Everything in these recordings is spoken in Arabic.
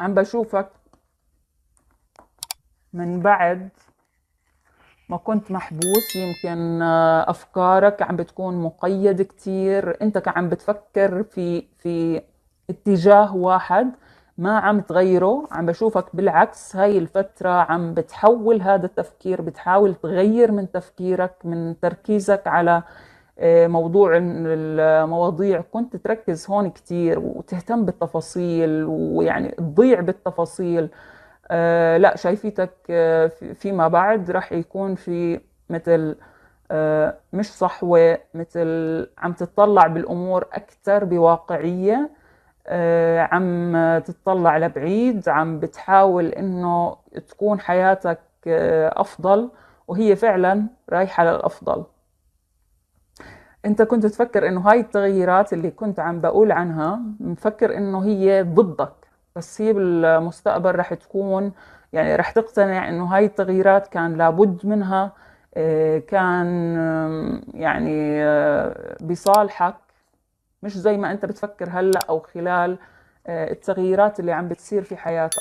عم بشوفك من بعد ما كنت محبوس يمكن آه، افكارك عم بتكون مقيد كتير انت عم بتفكر في في اتجاه واحد ما عم تغيره عم بشوفك بالعكس هاي الفترة عم بتحول هذا التفكير بتحاول تغير من تفكيرك من تركيزك على آه، موضوع المواضيع كنت تركز هون كتير وتهتم بالتفاصيل ويعني تضيع بالتفاصيل آه، لا شايفيتك آه، فيما بعد رح يكون في مثل مش صحوة مثل عم تتطلع بالأمور أكثر بواقعية عم تتطلع لبعيد عم بتحاول إنه تكون حياتك أفضل وهي فعلا رايحة للأفضل انت كنت تفكر انه هاي التغييرات اللي كنت عم بقول عنها مفكر انه هي ضدك بس هي بالمستقبل رح تكون يعني رح تقتنع انه هاي التغييرات كان لابد منها آه، كان يعني آه، بصالحك مش زي ما انت بتفكر هلا او خلال آه، التغييرات اللي عم بتصير في حياتك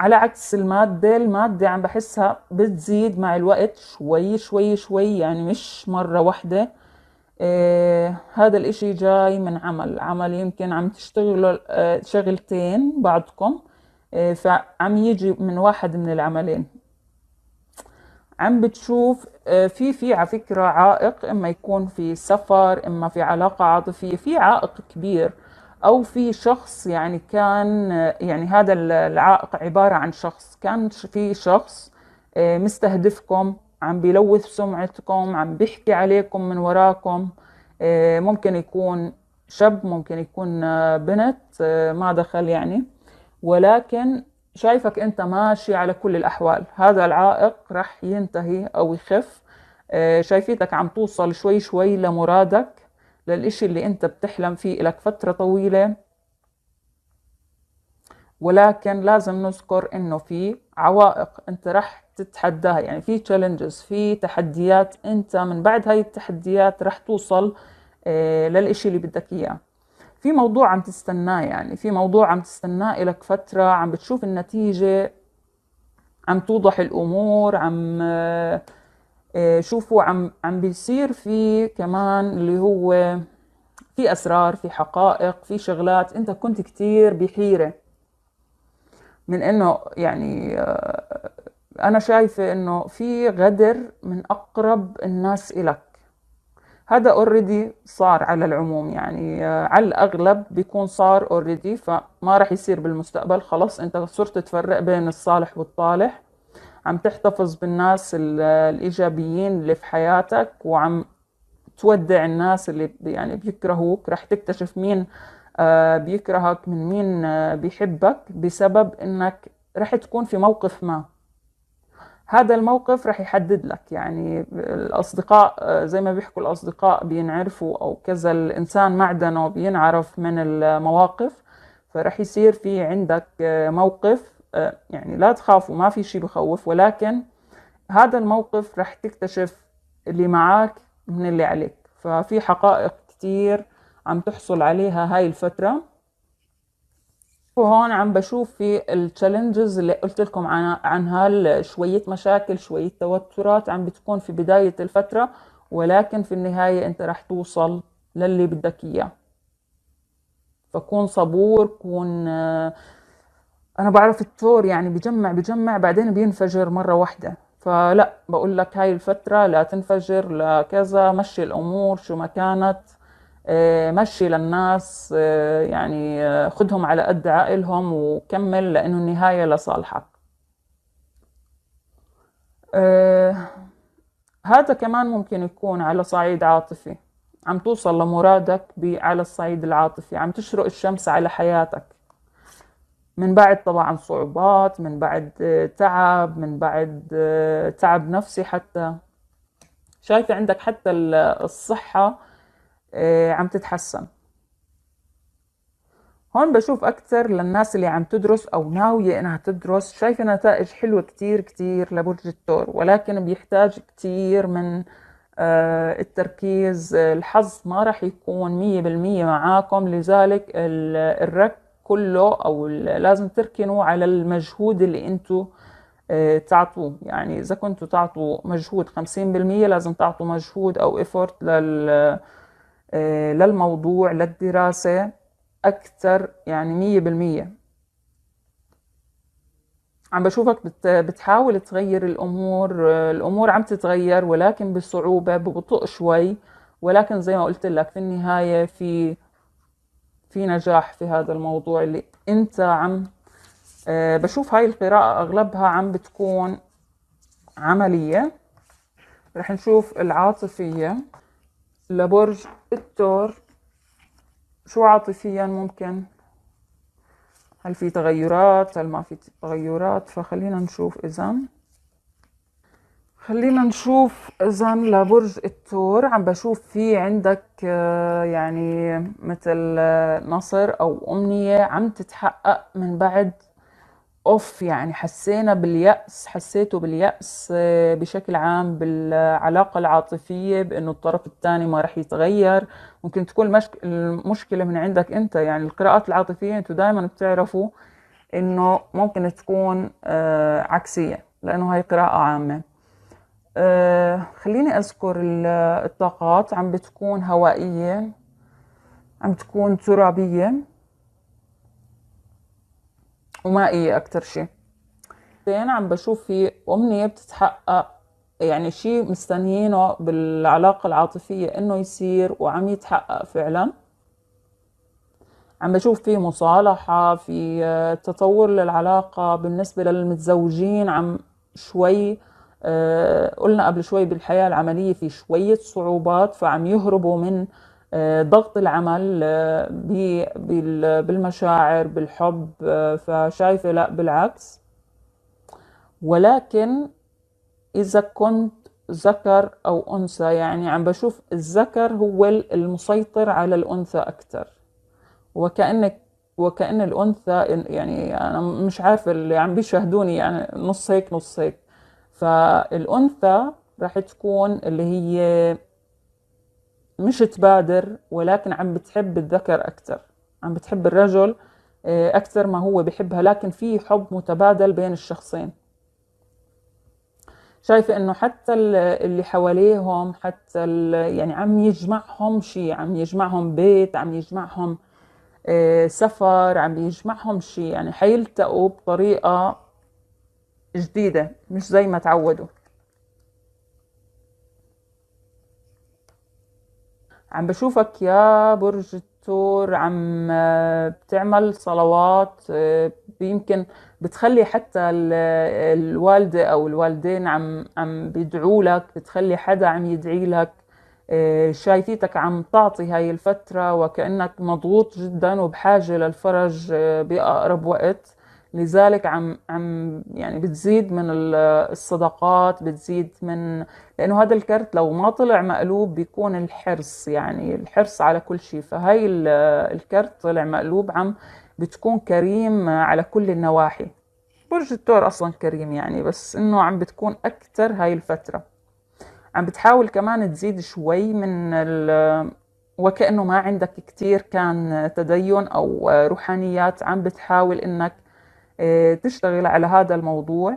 على عكس المادة المادة عم بحسها بتزيد مع الوقت شوي شوي شوي يعني مش مرة واحدة آه هذا الاشي جاي من عمل عمل يمكن عم تشتغلوا آه شغلتين بعضكم آه فعم يجي من واحد من العملين عم بتشوف آه، في في على فكرة عائق اما يكون في سفر اما في علاقة عاطفية في عائق كبير او في شخص يعني كان يعني هذا العائق عباره عن شخص كان في شخص آه، مستهدفكم عم بيلوث سمعتكم عم بيحكي عليكم من وراكم آه، ممكن يكون شاب ممكن يكون آه، بنت ما دخل يعني ولكن شايفك انت ماشي على كل الاحوال هذا العائق رح ينتهي او يخف شايفيتك عم توصل شوي شوي لمرادك للإشي اللي أنت بتحلم فيه لك فترة طويلة ولكن لازم نذكر إنه في عوائق أنت رح تتحداها يعني في تشالنجز في تحديات أنت من بعد هاي التحديات رح توصل آه، للإشي اللي بدك إياه في موضوع عم تستناه يعني في موضوع عم تستناه لك فترة عم بتشوف النتيجة عم توضح الأمور عم آه، آه، شوفوا عم عم بيصير في كمان اللي هو في اسرار في حقائق في شغلات انت كنت كتير بحيره من انه يعني آه، انا شايفه انه في غدر من اقرب الناس الك هذا اوريدي صار على العموم يعني آه، على الاغلب بيكون صار اوريدي فما راح يصير بالمستقبل خلص انت صرت تفرق بين الصالح والطالح عم تحتفظ بالناس الايجابيين اللي في حياتك وعم تودع الناس اللي يعني بيكرهوك رح تكتشف مين آه، بيكرهك من مين آه، بيحبك بسبب انك رح تكون في موقف ما هذا الموقف رح يحدد لك يعني الأصدقاء آه، زي ما بيحكوا الأصدقاء بينعرفوا أو كذا الإنسان معدنه بينعرف من المواقف فرح يصير في عندك موقف آه، يعني لا تخافوا ما في شيء بخوف ولكن هذا الموقف رح تكتشف اللي معك من اللي عليك ففي حقائق كتير عم تحصل عليها هاي الفترة وهون عم بشوف في التشالنجز اللي قلت لكم عنها شوية مشاكل شوية توترات عم بتكون في بداية الفترة ولكن في النهاية انت رح توصل للي بدك اياه فكون صبور كون آه انا بعرف الثور يعني بجمع بجمع بعدين بينفجر مره واحده فلا بقول لك هاي الفترة لا تنفجر لا كذا مشي الأمور شو ما كانت آه، مشي للناس آه، يعني آه، خدهم على قد عقلهم وكمل لأنه النهاية لصالحك هذا كمان ممكن يكون على صعيد عاطفي عم توصل لمرادك على الصعيد العاطفي عم تشرق الشمس على حياتك من بعد طبعا صعوبات من بعد آه، تعب من بعد آه، تعب نفسي حتى شايفة عندك حتى الصحة آه، عم تتحسن هون بشوف أكثر للناس اللي عم تدرس أو ناوية إنها تدرس شايفة نتائج حلوة كتير كتير لبرج الثور ولكن بيحتاج كتير من التركيز الحظ ما راح يكون مية بالمية معاكم لذلك الرك كله او لازم تركنوا على المجهود اللي انتوا آه، تعطوه يعني اذا كنتوا تعطوا مجهود 50% لازم تعطوا مجهود او ايفورت لل آه، للموضوع للدراسة أكثر يعني مية بالمية عم بشوفك بتحاول تغير الأمور آه، الأمور عم تتغير ولكن بصعوبة ببطء شوي ولكن زي ما قلت لك في النهاية في في نجاح في هذا الموضوع اللي انت عم آه، بشوف هاي القراءة أغلبها عم بتكون عملية رح نشوف العاطفية لبرج التور شو عاطفيا ممكن هل في تغيرات هل ما في تغيرات فخلينا نشوف إذا خلينا نشوف اذا لبرج الثور عم بشوف في عندك آه، يعني مثل آه، نصر او امنيه عم تتحقق من بعد اوف يعني حسينا باليأس حسيته باليأس آه، بشكل عام بالعلاقة العاطفية بانه الطرف الثاني ما رح يتغير ممكن تكون المشكلة من عندك انت يعني القراءات العاطفية انتوا دائما بتعرفوا انه ممكن تكون عكسية لانه هاي قراءة عامة آه، خليني أذكر الطاقات عم بتكون هوائية عم تكون ترابية ومائية أكتر شيء بعدين عم بشوف في أمنية بتتحقق يعني شيء مستنيينه بالعلاقة العاطفية إنه يصير وعم يتحقق فعلا عم بشوف في مصالحة في آه، تطور للعلاقة بالنسبة للمتزوجين عم شوي آه، قلنا قبل شوي بالحياة العملية في شوية صعوبات فعم يهربوا من آه، ضغط العمل آه، بالمشاعر بالحب فشايفة لا بالعكس ولكن إذا كنت ذكر أو أنثى يعني عم بشوف الذكر هو المسيطر على الأنثى أكثر وكأنك وكأن الأنثى يعني أنا مش عارفة اللي عم بيشاهدوني يعني نص هيك نص هيك فالأنثى راح تكون اللي هي مش تبادر ولكن عم بتحب الذكر أكثر عم بتحب الرجل آه، أكثر ما هو بحبها لكن في حب متبادل بين الشخصين شايفة إنه حتى اللي حواليهم حتى يعني عم يجمعهم شيء عم يجمعهم بيت عم يجمعهم آه، سفر عم يجمعهم شيء يعني حيلتقوا بطريقة جديدة مش زي ما تعودوا عم بشوفك يا برج الثور عم بتعمل صلوات يمكن بتخلي حتى الوالدة أو الوالدين عم عم بيدعوا لك بتخلي حدا عم يدعي لك شايفيتك عم تعطي هاي الفترة وكأنك مضغوط جدا وبحاجة للفرج بأقرب وقت لذلك عم عم يعني بتزيد من الصدقات بتزيد من لانه هذا الكرت لو ما طلع مقلوب بيكون الحرص يعني الحرص على كل شيء فهي الكرت طلع مقلوب عم بتكون كريم على كل النواحي برج الثور اصلا كريم يعني بس انه عم بتكون اكثر هاي الفتره عم بتحاول كمان تزيد شوي من وكأنه ما عندك كتير كان تدين أو روحانيات عم بتحاول إنك إيه، تشتغل على هذا الموضوع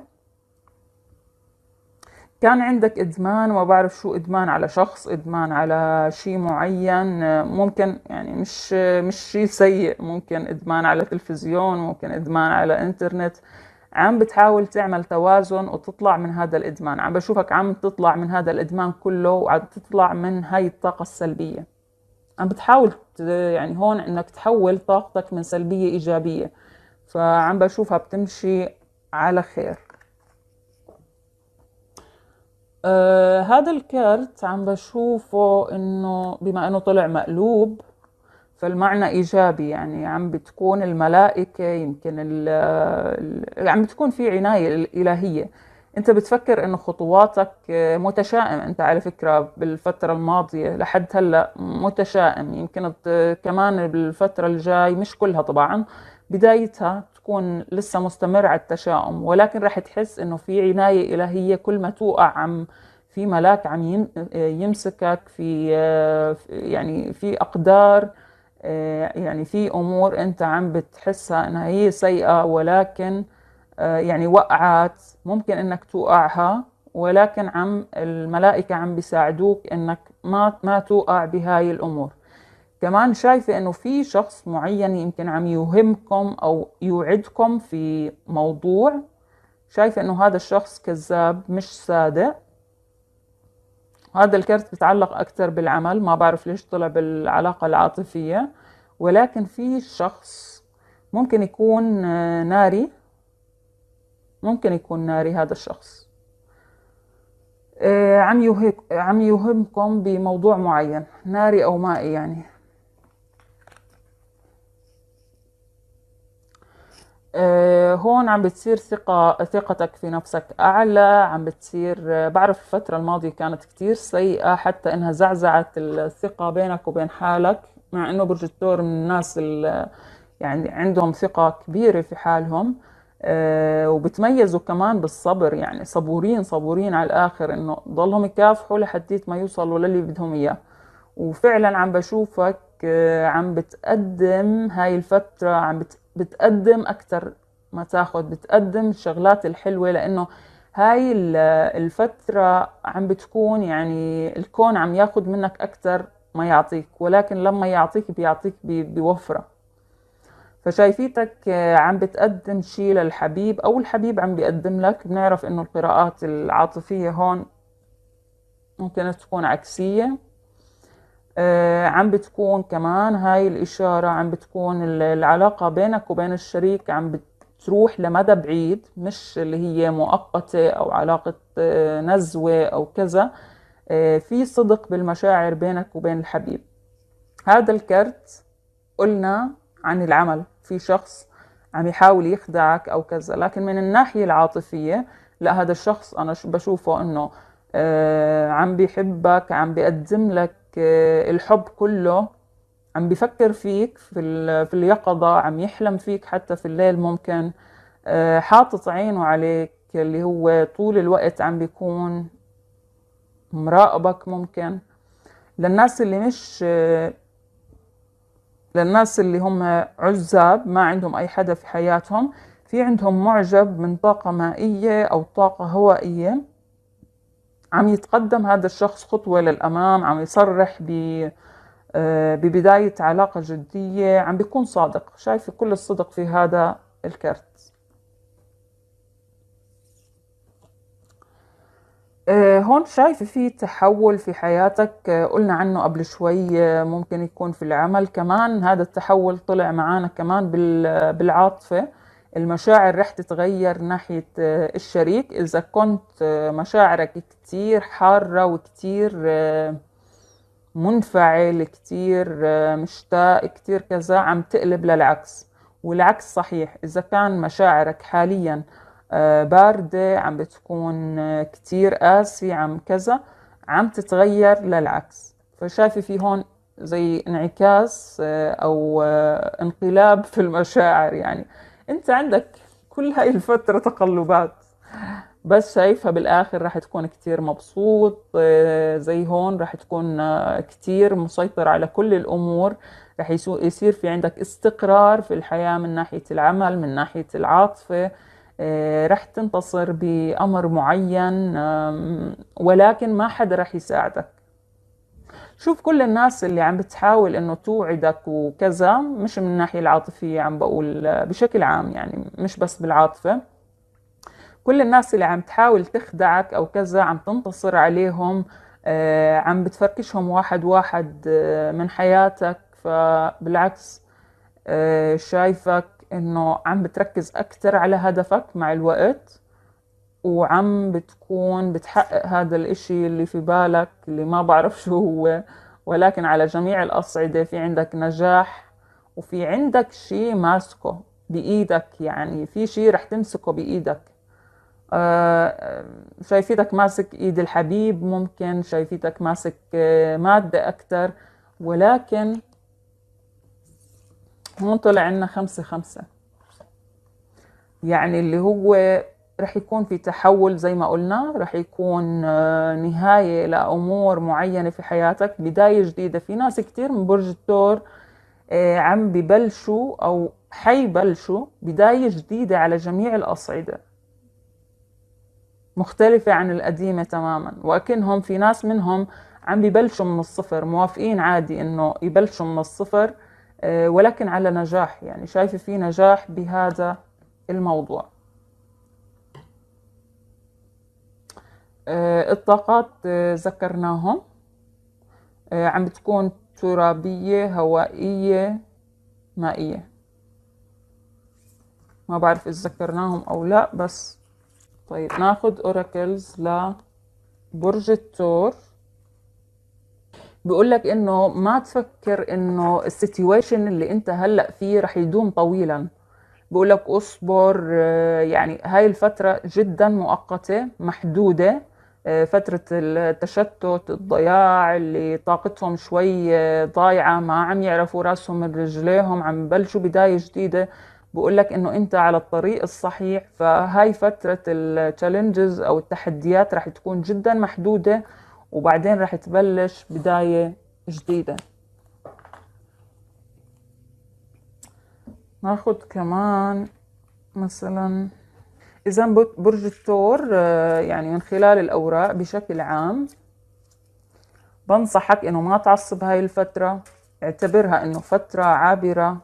كان عندك ادمان وما بعرف شو ادمان على شخص ادمان على شيء معين ممكن يعني مش مش شيء سيء ممكن ادمان على تلفزيون ممكن ادمان على انترنت عم بتحاول تعمل توازن وتطلع من هذا الادمان عم بشوفك عم تطلع من هذا الادمان كله وعم تطلع من هاي الطاقه السلبيه عم بتحاول يعني هون انك تحول طاقتك من سلبيه ايجابيه فعم بشوفها بتمشي على خير آه هذا الكارت عم بشوفه انه بما انه طلع مقلوب فالمعنى ايجابي يعني عم بتكون الملائكه يمكن ال الـ عم بتكون في عنايه الالهيه انت بتفكر انه خطواتك متشائم انت على فكره بالفتره الماضيه لحد هلا متشائم يمكن كمان بالفتره الجاي مش كلها طبعا بدايتها تكون لسه مستمر على التشاؤم ولكن رح تحس انه في عناية الهية كل ما توقع عم في ملاك عم يمسكك في يعني في اقدار يعني في امور انت عم بتحسها انها هي سيئة ولكن يعني وقعت ممكن انك توقعها ولكن عم الملائكة عم بيساعدوك انك ما ما توقع بهاي الامور كمان شايفة انه في شخص معين يمكن عم يوهمكم او يوعدكم في موضوع شايفة انه هذا الشخص كذاب مش صادق هذا الكرت بتعلق اكثر بالعمل ما بعرف ليش طلع بالعلاقة العاطفية ولكن في شخص ممكن يكون آه، ناري ممكن يكون ناري هذا الشخص آه، عم عم يوهمكم بموضوع معين ناري او مائي يعني آه، هون عم بتصير ثقة ثقتك في نفسك أعلى عم بتصير آه، بعرف الفترة الماضية كانت كتير سيئة حتى إنها زعزعت الثقة بينك وبين حالك مع إنه برج الثور من الناس اللي يعني عندهم ثقة كبيرة في حالهم آه، وبتميزوا كمان بالصبر يعني صبورين صبورين على الآخر إنه ضلهم يكافحوا لحديت ما يوصلوا للي بدهم إياه وفعلا عم بشوفك عم بتقدم هاي الفترة عم بت بتقدم اكتر ما تاخد بتقدم الشغلات الحلوه لانه هاي الفترة عم بتكون يعني الكون عم ياخد منك أكثر ما يعطيك ولكن لما يعطيك بيعطيك بوفرة فشايفيتك آه، عم بتقدم شيء للحبيب أو الحبيب عم بيقدم لك بنعرف إنه القراءات العاطفية هون ممكن تكون عكسية آه، عم بتكون كمان هاي الإشارة عم بتكون العلاقة بينك وبين الشريك عم بتروح لمدى بعيد مش اللي هي مؤقتة أو علاقة آه، نزوة أو كذا آه، في صدق بالمشاعر بينك وبين الحبيب هذا الكرت قلنا عن العمل في شخص عم يحاول يخدعك أو كذا لكن من الناحية العاطفية لا هذا الشخص أنا بشوفه أنه عم بيحبك عم بيقدم لك الحب كله عم بفكر فيك في, في اليقظة عم يحلم فيك حتى في الليل ممكن آه، حاطط عينه عليك اللي هو طول الوقت عم بيكون مراقبك ممكن للناس اللي مش آه، للناس اللي هم عزاب ما عندهم أي حدا في حياتهم في عندهم معجب من طاقة مائية أو طاقة هوائية عم يتقدم هذا الشخص خطوة للأمام عم يصرح ب آه، ببداية علاقة جدية عم بيكون صادق شايفة كل الصدق في هذا الكرت آه، هون شايفة في تحول في حياتك آه، قلنا عنه قبل شوي ممكن يكون في العمل كمان هذا التحول طلع معانا كمان بالعاطفة المشاعر رح تتغير ناحية آه، الشريك إذا كنت آه، مشاعرك كتير حارة وكتير آه، منفعل كتير مشتاق كتير كذا عم تقلب للعكس والعكس صحيح إذا كان مشاعرك حاليا باردة عم بتكون كتير قاسي عم كذا عم تتغير للعكس فشايفة في هون زي انعكاس أو انقلاب في المشاعر يعني انت عندك كل هاي الفترة تقلبات بس شايفها بالآخر راح تكون كتير مبسوط آه، زي هون راح تكون آه، كتير مسيطر على كل الأمور راح يصير في عندك استقرار في الحياة من ناحية العمل من ناحية العاطفة آه، راح تنتصر بأمر معين ولكن ما حدا راح يساعدك شوف كل الناس اللي عم بتحاول انه توعدك وكذا مش من الناحية العاطفية عم بقول آه، بشكل عام يعني مش بس بالعاطفة كل الناس اللي عم تحاول تخدعك او كذا عم تنتصر عليهم آه، عم بتفركشهم واحد واحد آه، من حياتك فبالعكس شايفك انه عم بتركز اكثر على هدفك مع الوقت وعم بتكون بتحقق هذا الإشي اللي في بالك اللي ما بعرف شو هو ولكن على جميع الأصعدة في عندك نجاح وفي عندك شي ماسكه بإيدك يعني في شي رح تمسكه بإيدك آه، شايفيتك ماسك ايد الحبيب ممكن شايفيتك ماسك آه، مادة اكتر ولكن هون طلع عنا خمسة خمسة يعني اللي هو رح يكون في تحول زي ما قلنا رح يكون آه، نهاية لأمور معينة في حياتك بداية جديدة في ناس كتير من برج الثور آه، عم ببلشوا أو حيبلشوا بداية جديدة على جميع الأصعدة مختلفة عن القديمة تماما وأكنهم في ناس منهم عم ببلشوا من الصفر موافقين عادي إنه يبلشوا من الصفر آه، ولكن على نجاح يعني شايفة في نجاح بهذا الموضوع آه، الطاقات آه، ذكرناهم آه، عم بتكون ترابية هوائية مائية ما بعرف إذا ذكرناهم أو لا بس طيب ناخد أوراكلز لبرج الثور بيقول لك انه ما تفكر انه السيتويشن اللي انت هلا فيه رح يدوم طويلا بقول لك اصبر يعني هاي الفترة جدا مؤقتة محدودة فترة التشتت الضياع اللي طاقتهم شوي ضايعة ما عم يعرفوا راسهم من رجليهم عم بلشوا بداية جديدة بقول لك انه انت على الطريق الصحيح فهاي فترة التشالنجز او التحديات رح تكون جدا محدودة وبعدين رح تبلش بداية جديدة ناخد كمان مثلا إذا برج الثور آه، يعني من خلال الأوراق بشكل عام بنصحك إنه ما تعصب هاي الفترة اعتبرها إنه فترة عابرة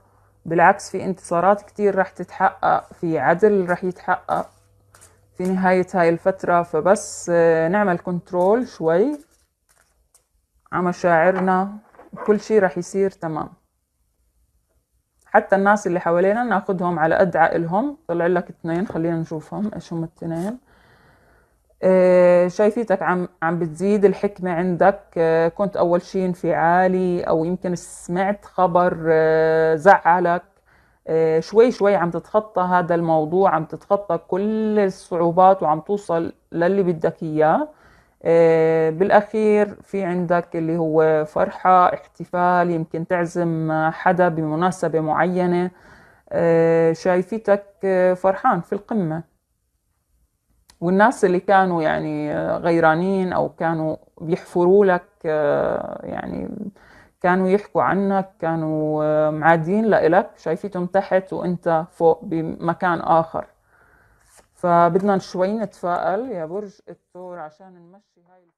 بالعكس في انتصارات كتير رح تتحقق في عدل رح يتحقق في نهاية هاي الفترة فبس آه، نعمل كنترول شوي على مشاعرنا كل شي رح يصير تمام حتى الناس اللي حوالينا ناخدهم على قد عقلهم طلع لك اثنين خلينا نشوفهم ايش هم الاثنين اه شايفيتك عم عم بتزيد الحكمة عندك اه كنت أول شي انفعالي أو يمكن سمعت خبر اه زعلك إيه، شوي شوي عم تتخطى هذا الموضوع عم تتخطى كل الصعوبات وعم توصل للي بدك إياه آه، بالأخير في عندك اللي هو فرحة احتفال يمكن تعزم حدا بمناسبة معينة آه، شايفتك آه، فرحان في القمة والناس اللي كانوا يعني غيرانين أو كانوا بيحفروا لك يعني كانوا يحكوا عنك كانوا معادين لإلك شايفتهم تحت وانت فوق بمكان آخر فبدنا شوي نتفائل يا برج الثور عشان نمشي هاي